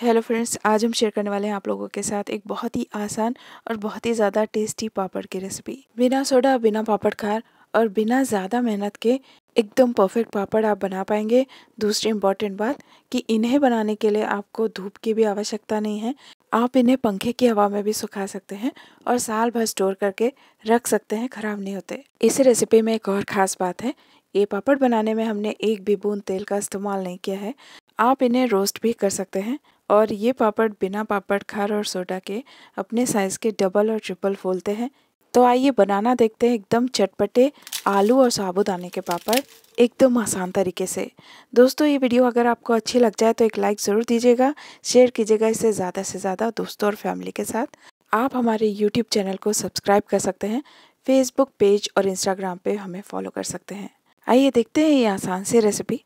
hello friends आज हम share करने वाले हैं आप लोगों के साथ एक बहुत ही आसान और बहुत ही ज़्यादा टेस्टी पापड़ की रेसिपी बिना सोडा बिना पापड़ खार और बिना ज़्यादा मेहनत के एकदम परफेक्ट पापड़ आप बना पाएंगे दूसरी इम्पॉर्टेंट बात कि इन्हें बनाने के लिए आपको धूप की भी आवश्यकता नहीं है आप इन्हें पंखे की हवा में भी सुखा सकते हैं और साल भर स्टोर करके रख सकते हैं ख़राब नहीं होते इस रेसिपी में एक और ख़ास बात है ये पापड़ बनाने में हमने एक भी बूंद तेल का इस्तेमाल नहीं किया है आप इन्हें रोस्ट भी कर सकते हैं और ये पापड़ बिना पापड़ खार और सोडा के अपने साइज़ के डबल और ट्रिपल फूलते हैं तो आइए बनाना देखते हैं एकदम चटपटे आलू और साबुदाने के पापड़ एकदम आसान तरीके से दोस्तों ये वीडियो अगर आपको अच्छी लग जाए तो एक लाइक ज़रूर दीजिएगा शेयर कीजिएगा इससे ज़्यादा से ज़्यादा दोस्तों और फैमिली के साथ आप हमारे यूट्यूब चैनल को सब्सक्राइब कर सकते हैं फेसबुक पेज और इंस्टाग्राम पे हमें फॉलो कर सकते हैं आइए देखते हैं ये आसान सी रेसिपी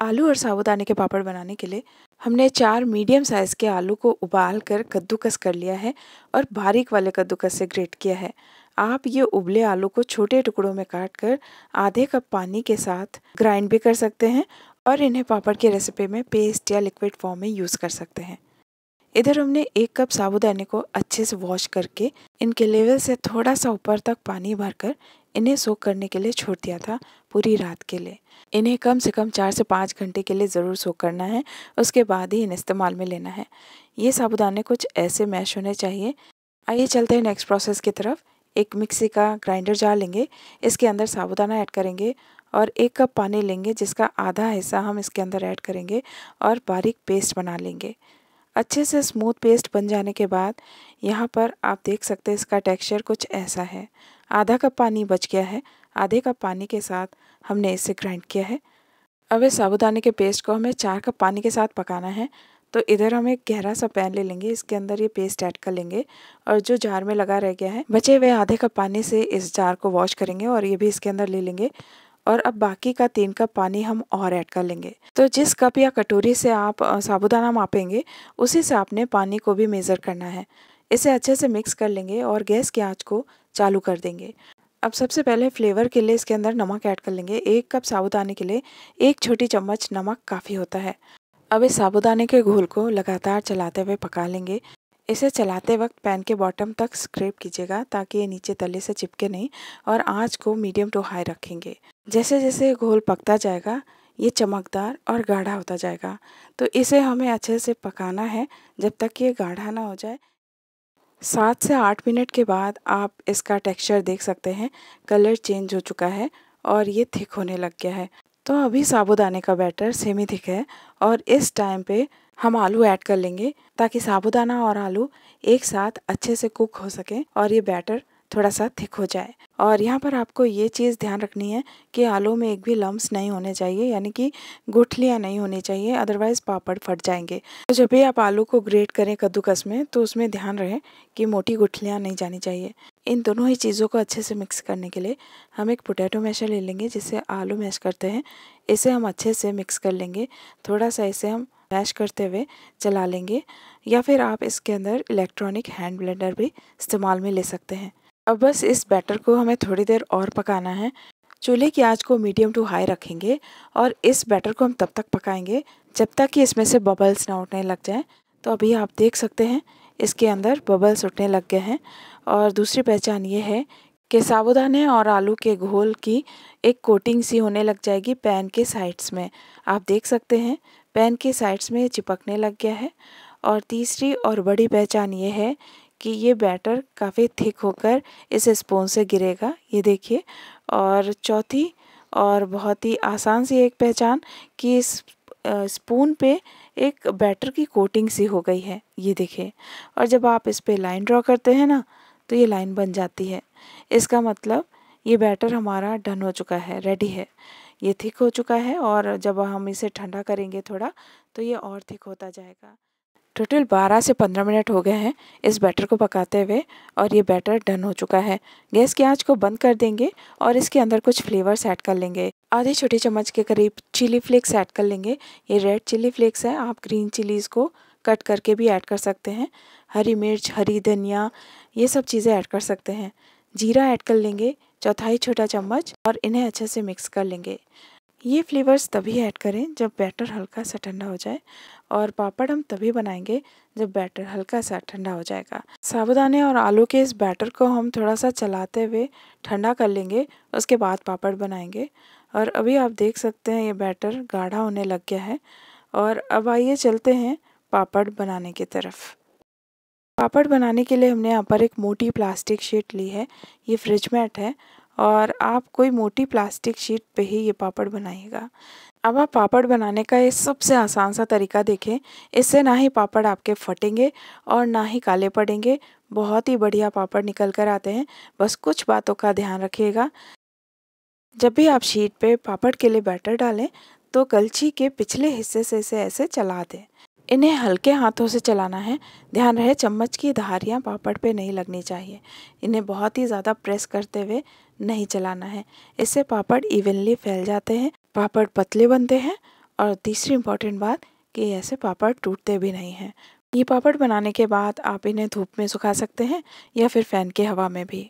आलू और साबुदाने के पापड़ बनाने के लिए हमने चार मीडियम साइज़ के आलू को उबाल कर कद्दूकस कर लिया है और बारीक वाले कद्दूकस से ग्रेट किया है आप ये उबले आलू को छोटे टुकड़ों में काट कर आधे कप पानी के साथ ग्राइंड भी कर सकते हैं और इन्हें पापड़ की रेसिपी में पेस्ट या लिक्विड फॉर्म में यूज़ कर सकते हैं इधर हमने एक कप साबुदाने को अच्छे से वॉश करके इनके लेवल से थोड़ा सा ऊपर तक पानी भरकर इन्हें सोख करने के लिए छोड़ दिया था पूरी रात के लिए इन्हें कम से कम चार से पाँच घंटे के लिए ज़रूर सोख करना है उसके बाद ही इन्हें इस्तेमाल में लेना है ये साबुदाने कुछ ऐसे मैश होने चाहिए आइए चलते हैं नेक्स्ट प्रोसेस की तरफ एक मिक्सी का ग्राइंडर जार लेंगे इसके अंदर साबुदाना ऐड करेंगे और एक कप पानी लेंगे जिसका आधा हिस्सा हम इसके अंदर ऐड करेंगे और बारीक पेस्ट बना लेंगे अच्छे से स्मूथ पेस्ट बन जाने के बाद यहाँ पर आप देख सकते हैं इसका टेक्सचर कुछ ऐसा है आधा कप पानी बच गया है आधे कप पानी के साथ हमने इसे ग्राइंड किया है अब इस साबुदाने के पेस्ट को हमें चार कप पानी के साथ पकाना है तो इधर हम एक गहरा सा पैन ले लेंगे इसके अंदर ये पेस्ट ऐड कर लेंगे और जो जार में लगा रह गया है बचे हुए आधे कप पानी से इस जार को वॉश करेंगे और ये भी इसके अंदर ले लेंगे और अब बाकी का तीन कप पानी हम और ऐड कर लेंगे तो जिस कप या कटोरी से आप साबुदाना मापेंगे उसी से आपने पानी को भी मेज़र करना है इसे अच्छे से मिक्स कर लेंगे और गैस की आँच को चालू कर देंगे अब सबसे पहले फ्लेवर के लिए इसके अंदर नमक ऐड कर लेंगे एक कप साबुदाने के लिए एक छोटी चम्मच नमक काफ़ी होता है अब इस साबुदाने के घोल को लगातार चलाते हुए पका लेंगे इसे चलाते वक्त पैन के बॉटम तक स्क्रेप कीजिएगा ताकि ये नीचे तले से चिपके नहीं और आँच को मीडियम टू हाई रखेंगे जैसे जैसे घोल पकता जाएगा ये चमकदार और गाढ़ा होता जाएगा तो इसे हमें अच्छे से पकाना है जब तक ये गाढ़ा ना हो जाए सात से आठ मिनट के बाद आप इसका टेक्सचर देख सकते हैं कलर चेंज हो चुका है और ये थिक होने लग गया है तो अभी साबुदाने का बैटर सेमी थिक है और इस टाइम पे हम आलू ऐड कर लेंगे ताकि साबुदाना और आलू एक साथ अच्छे से कुक हो सके और ये बैटर थोड़ा सा थिक हो जाए और यहाँ पर आपको ये चीज़ ध्यान रखनी है कि आलू में एक भी लम्ब नहीं होने चाहिए यानी कि गुठलियाँ नहीं होनी चाहिए अदरवाइज़ पापड़ फट जाएंगे तो जब भी आप आलू को ग्रेट करें कद्दूकस में तो उसमें ध्यान रहे कि मोटी गुठलियाँ नहीं जानी चाहिए इन दोनों ही चीज़ों को अच्छे से मिक्स करने के लिए हम एक पोटैटो मैशर ले लेंगे जिससे आलू मैश करते हैं इसे हम अच्छे से मिक्स कर लेंगे थोड़ा सा इसे हम मैश करते हुए चला लेंगे या फिर आप इसके अंदर इलेक्ट्रॉनिक हैंड ब्लेंडर भी इस्तेमाल में ले सकते हैं अब बस इस बैटर को हमें थोड़ी देर और पकाना है चूल्हे की आंच को मीडियम टू हाई रखेंगे और इस बैटर को हम तब तक पकाएंगे जब तक कि इसमें से बबल्स ना उठने लग जाएं तो अभी आप देख सकते हैं इसके अंदर बबल्स उठने लग गए हैं और दूसरी पहचान ये है कि साबुदाने और आलू के घोल की एक कोटिंग सी होने लग जाएगी पैन के साइड्स में आप देख सकते हैं पैन के साइड्स में चिपकने लग गया है और तीसरी और बड़ी पहचान ये है कि ये बैटर काफ़ी थिक होकर इस स्पून से गिरेगा ये देखिए और चौथी और बहुत ही आसान सी एक पहचान कि इस स्पून पे एक बैटर की कोटिंग सी हो गई है ये देखिए और जब आप इस पर लाइन ड्रॉ करते हैं ना तो ये लाइन बन जाती है इसका मतलब ये बैटर हमारा डन हो चुका है रेडी है ये थिक हो चुका है और जब हम इसे ठंडा करेंगे थोड़ा तो ये और थिक होता जाएगा टोटल 12 से 15 मिनट हो गए हैं इस बैटर को पकाते हुए और ये बैटर डन हो चुका है गैस की आंच को बंद कर देंगे और इसके अंदर कुछ फ्लेवर्स ऐड कर लेंगे आधे छोटे चम्मच के करीब चिली फ्लेक्स ऐड कर लेंगे ये रेड चिली फ्लेक्स है आप ग्रीन चिलीज़ को कट करके भी ऐड कर सकते हैं हरी मिर्च हरी धनिया ये सब चीज़ें ऐड कर सकते हैं जीरा ऐड कर लेंगे चौथाई छोटा चम्मच और इन्हें अच्छे से मिक्स कर लेंगे ये फ्लेवर्स तभी ऐड करें जब बैटर हल्का सा ठंडा हो जाए और पापड़ हम तभी बनाएंगे जब बैटर हल्का सा ठंडा हो जाएगा साबुदाने और आलू के इस बैटर को हम थोड़ा सा चलाते हुए ठंडा कर लेंगे उसके बाद पापड़ बनाएंगे और अभी आप देख सकते हैं ये बैटर गाढ़ा होने लग गया है और अब आइए चलते हैं पापड़ बनाने की तरफ पापड़ बनाने के लिए हमने यहाँ पर एक मोटी प्लास्टिक शीट ली है ये फ्रिज मैट है और आप कोई मोटी प्लास्टिक शीट पे ही ये पापड़ बनाइएगा अब आप पापड़ बनाने का ये सबसे आसान सा तरीका देखें इससे ना ही पापड़ आपके फटेंगे और ना ही काले पड़ेंगे बहुत ही बढ़िया पापड़ निकल कर आते हैं बस कुछ बातों का ध्यान रखिएगा जब भी आप शीट पे पापड़ के लिए बैटर डालें तो कलछी के पिछले हिस्से से इसे ऐसे चला दें इन्हें हल्के हाथों से चलाना है ध्यान रहे चम्मच की धारियाँ पापड़ पे नहीं लगनी चाहिए इन्हें बहुत ही ज़्यादा प्रेस करते हुए नहीं चलाना है इससे पापड़ इवनली फैल जाते हैं पापड़ पतले बनते हैं और तीसरी इम्पॉर्टेंट बात कि ऐसे पापड़ टूटते भी नहीं हैं ये पापड़ बनाने के बाद आप इन्हें धूप में सुखा सकते हैं या फिर फ़ैन की हवा में भी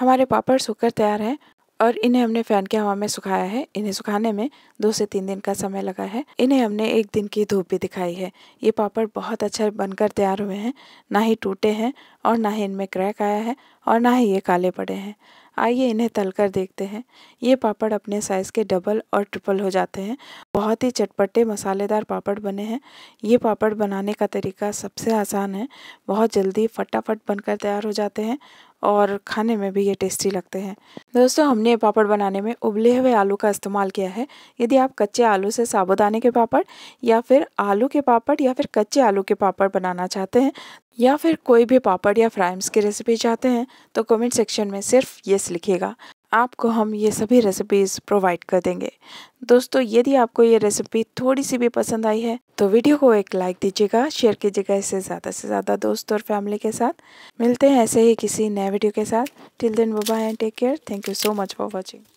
हमारे पापड़ सूखकर तैयार हैं और इन्हें हमने फैन की हवा में सुखाया है इन्हें सुखाने में दो से तीन दिन का समय लगा है इन्हें हमने एक दिन की धूप भी दिखाई है ये पापड़ बहुत अच्छा बनकर तैयार हुए हैं ना ही टूटे हैं और ना ही इनमें क्रैक आया है और ना ही ये काले पड़े हैं आइए इन्हें तलकर देखते हैं ये पापड़ अपने साइज़ के डबल और ट्रिपल हो जाते हैं बहुत ही चटपटे मसालेदार पापड़ बने हैं ये पापड़ बनाने का तरीका सबसे आसान है बहुत जल्दी फटाफट बनकर तैयार हो जाते हैं और खाने में भी ये टेस्टी लगते हैं दोस्तों हमने पापड़ बनाने में उबले हुए आलू का इस्तेमाल किया है यदि आप कच्चे आलू से साबुदाने के पापड़ या फिर आलू के पापड़ या फिर कच्चे आलू के पापड़ बनाना चाहते हैं या फिर कोई भी पापड़ या फ्राइम्स की रेसिपी चाहते हैं तो कमेंट सेक्शन में सिर्फ येस लिखिएगा आपको हम ये सभी रेसिपीज़ प्रोवाइड कर देंगे दोस्तों यदि आपको ये रेसिपी थोड़ी सी भी पसंद आई है तो वीडियो को एक लाइक दीजिएगा शेयर कीजिएगा इससे ज़्यादा से ज़्यादा दोस्त और फैमिली के साथ मिलते हैं ऐसे ही किसी नए वीडियो के साथ till then bye and take care thank you so much for watching